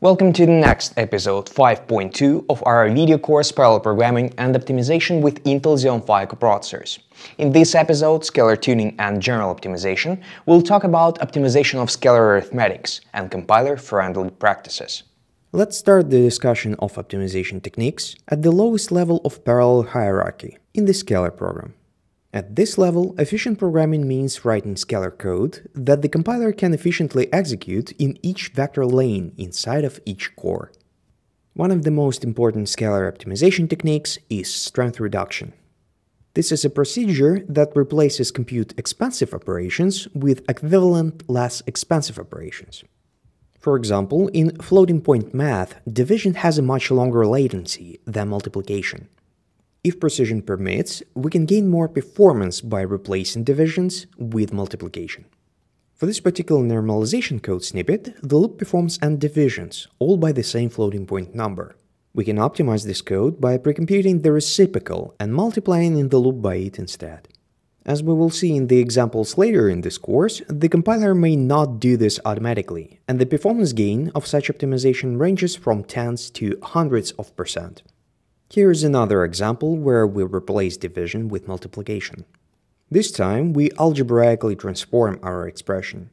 Welcome to the next episode 5.2 of our video course Parallel Programming and Optimization with Intel Xeon Phi Coprocessors. In this episode, Scalar Tuning and General Optimization, we'll talk about optimization of scalar arithmetics and compiler-friendly practices. Let's start the discussion of optimization techniques at the lowest level of parallel hierarchy in the scalar program. At this level, efficient programming means writing scalar code that the compiler can efficiently execute in each vector lane inside of each core. One of the most important scalar optimization techniques is strength reduction. This is a procedure that replaces compute-expensive operations with equivalent less expensive operations. For example, in floating-point math, division has a much longer latency than multiplication. If precision permits, we can gain more performance by replacing divisions with multiplication. For this particular normalization code snippet, the loop performs n divisions, all by the same floating point number. We can optimize this code by precomputing the reciprocal and multiplying in the loop by it instead. As we will see in the examples later in this course, the compiler may not do this automatically, and the performance gain of such optimization ranges from tens to hundreds of percent. Here is another example where we replace division with multiplication. This time, we algebraically transform our expression.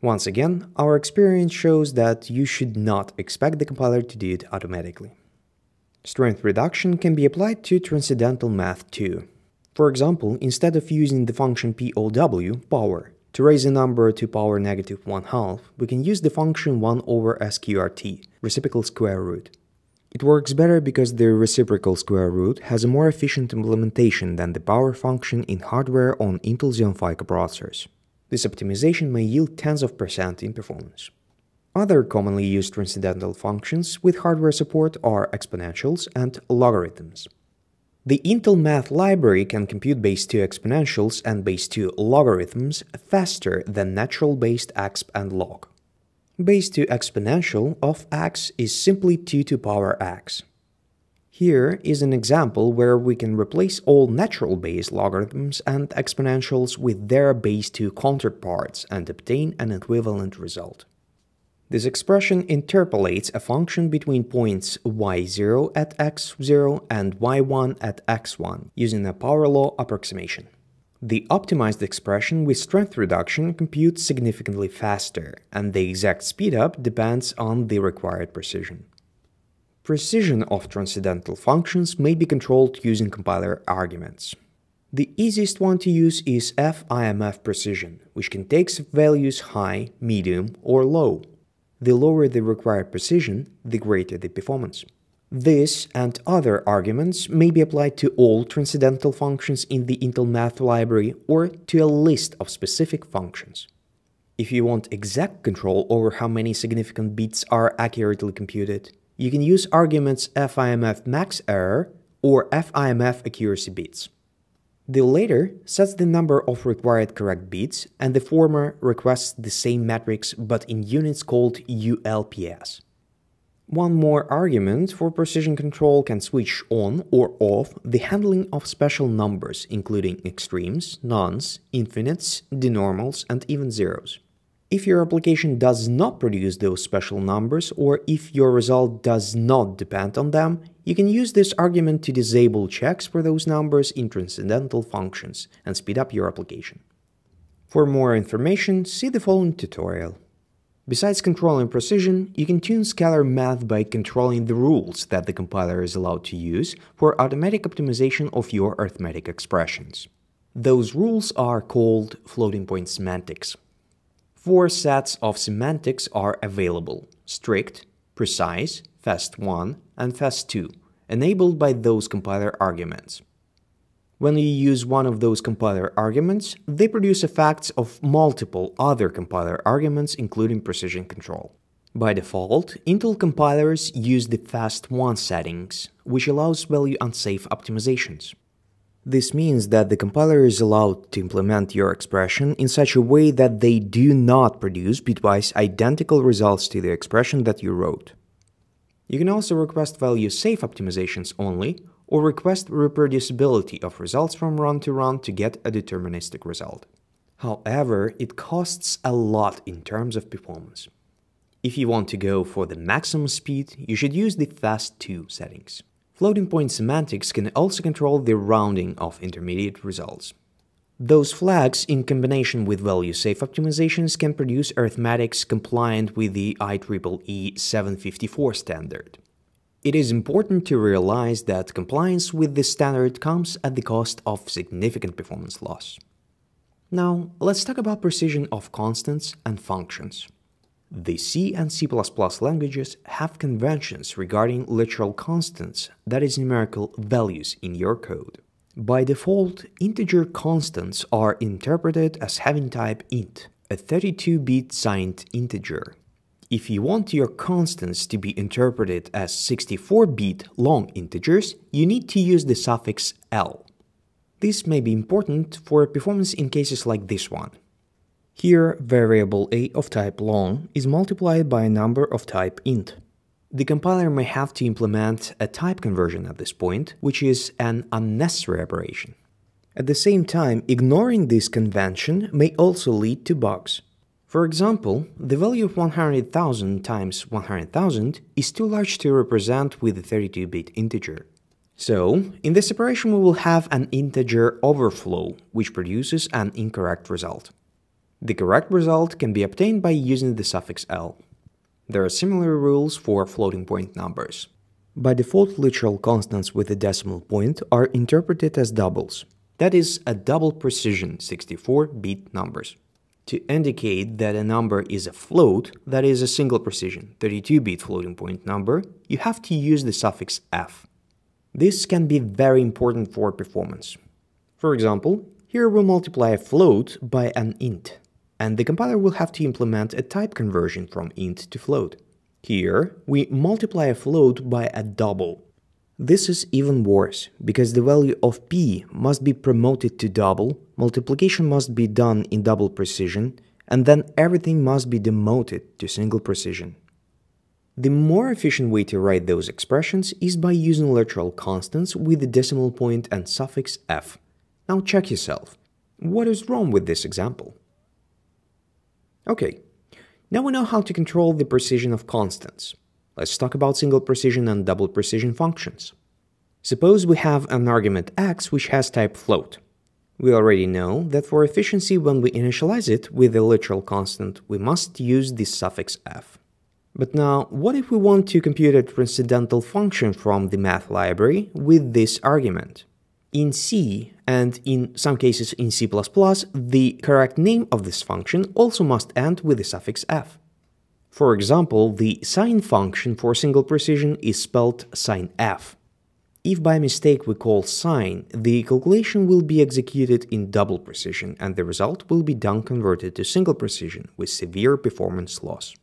Once again, our experience shows that you should not expect the compiler to do it automatically. Strength reduction can be applied to transcendental math too. For example, instead of using the function POW, power, to raise a number to power negative 1 half, we can use the function 1 over sqrt, reciprocal square root. It works better because the reciprocal square root has a more efficient implementation than the power function in hardware on Intel Xeon 86 processors. This optimization may yield tens of percent in performance. Other commonly used transcendental functions with hardware support are exponentials and logarithms. The Intel Math library can compute base 2 exponentials and base 2 logarithms faster than natural-based exp and log. Base 2 exponential of x is simply 2 to power x. Here is an example where we can replace all natural base logarithms and exponentials with their base 2 counterparts and obtain an equivalent result. This expression interpolates a function between points y0 at x0 and y1 at x1 using a power law approximation. The optimized expression with strength reduction computes significantly faster, and the exact speedup depends on the required precision. Precision of transcendental functions may be controlled using compiler arguments. The easiest one to use is FIMF precision, which can take values high, medium, or low. The lower the required precision, the greater the performance. This and other arguments may be applied to all transcendental functions in the Intel Math library or to a list of specific functions. If you want exact control over how many significant bits are accurately computed, you can use arguments FIMF max error or FIMF accuracy bits. The latter sets the number of required correct bits, and the former requests the same metrics but in units called ULPS. One more argument for precision control can switch on or off the handling of special numbers, including extremes, nones, infinites, denormals, and even zeros. If your application does not produce those special numbers, or if your result does not depend on them, you can use this argument to disable checks for those numbers in transcendental functions and speed up your application. For more information, see the following tutorial. Besides controlling precision, you can tune scalar math by controlling the rules that the compiler is allowed to use for automatic optimization of your arithmetic expressions. Those rules are called floating-point semantics. Four sets of semantics are available – strict, precise, fast1, and fast2 – enabled by those compiler arguments. When you use one of those compiler arguments, they produce effects of multiple other compiler arguments, including precision control. By default, Intel compilers use the fast1 settings, which allows value unsafe optimizations. This means that the compiler is allowed to implement your expression in such a way that they do not produce bitwise identical results to the expression that you wrote. You can also request value safe optimizations only, or request reproducibility of results from run to run to get a deterministic result. However, it costs a lot in terms of performance. If you want to go for the maximum speed, you should use the Fast2 settings. Floating point semantics can also control the rounding of intermediate results. Those flags, in combination with value-safe optimizations, can produce arithmetics compliant with the IEEE 754 standard. It is important to realize that compliance with this standard comes at the cost of significant performance loss. Now, let's talk about precision of constants and functions. The C and C++ languages have conventions regarding literal constants, that is numerical values in your code. By default, integer constants are interpreted as having type int, a 32-bit signed integer. If you want your constants to be interpreted as 64-bit long integers, you need to use the suffix L. This may be important for performance in cases like this one. Here, variable a of type long is multiplied by a number of type int. The compiler may have to implement a type conversion at this point, which is an unnecessary operation. At the same time, ignoring this convention may also lead to bugs. For example, the value of 100,000 times 100,000 is too large to represent with a 32-bit integer. So, in this operation we will have an integer overflow, which produces an incorrect result. The correct result can be obtained by using the suffix l. There are similar rules for floating point numbers. By default, literal constants with a decimal point are interpreted as doubles, that is, a double precision 64-bit numbers to indicate that a number is a float, that is a single precision, 32-bit floating point number, you have to use the suffix f. This can be very important for performance. For example, here we multiply a float by an int, and the compiler will have to implement a type conversion from int to float. Here, we multiply a float by a double, this is even worse, because the value of p must be promoted to double, multiplication must be done in double precision, and then everything must be demoted to single precision. The more efficient way to write those expressions is by using literal constants with the decimal point and suffix f. Now check yourself. What is wrong with this example? Okay, now we know how to control the precision of constants. Let's talk about single precision and double precision functions. Suppose we have an argument x which has type float. We already know that for efficiency when we initialize it with a literal constant, we must use the suffix f. But now, what if we want to compute a transcendental function from the math library with this argument? In C, and in some cases in C++, the correct name of this function also must end with the suffix f. For example, the sine function for single precision is spelled sinf. If by mistake we call sine, the calculation will be executed in double precision and the result will be down converted to single precision with severe performance loss.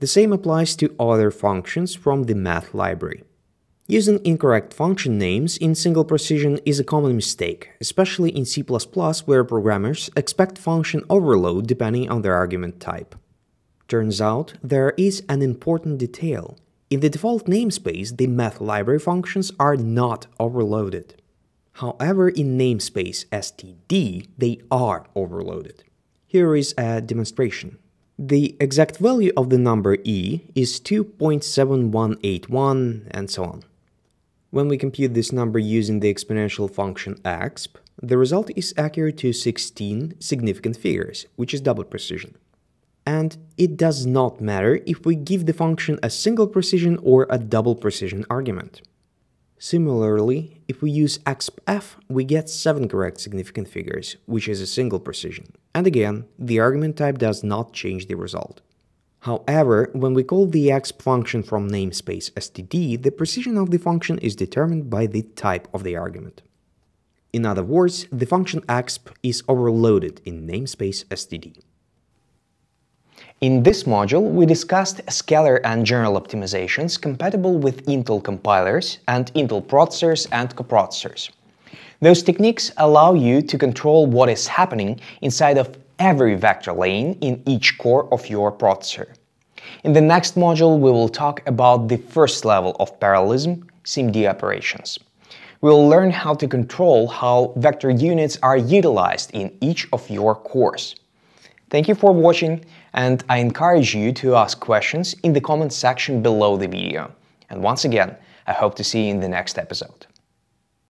The same applies to other functions from the math library. Using incorrect function names in single precision is a common mistake, especially in C++ where programmers expect function overload depending on their argument type. Turns out, there is an important detail. In the default namespace, the math library functions are not overloaded. However, in namespace std, they are overloaded. Here is a demonstration. The exact value of the number e is 2.7181 and so on. When we compute this number using the exponential function exp, the result is accurate to 16 significant figures, which is double precision and it does not matter if we give the function a single precision or a double precision argument. Similarly, if we use exp_f, we get 7 correct significant figures, which is a single precision. And again, the argument type does not change the result. However, when we call the exp function from namespace std, the precision of the function is determined by the type of the argument. In other words, the function exp is overloaded in namespace std. In this module, we discussed scalar and general optimizations compatible with Intel compilers and Intel processors and coprocessors. Those techniques allow you to control what is happening inside of every vector lane in each core of your processor. In the next module, we will talk about the first level of parallelism, SIMD operations. We'll learn how to control how vector units are utilized in each of your cores. Thank you for watching and I encourage you to ask questions in the comment section below the video. And once again, I hope to see you in the next episode.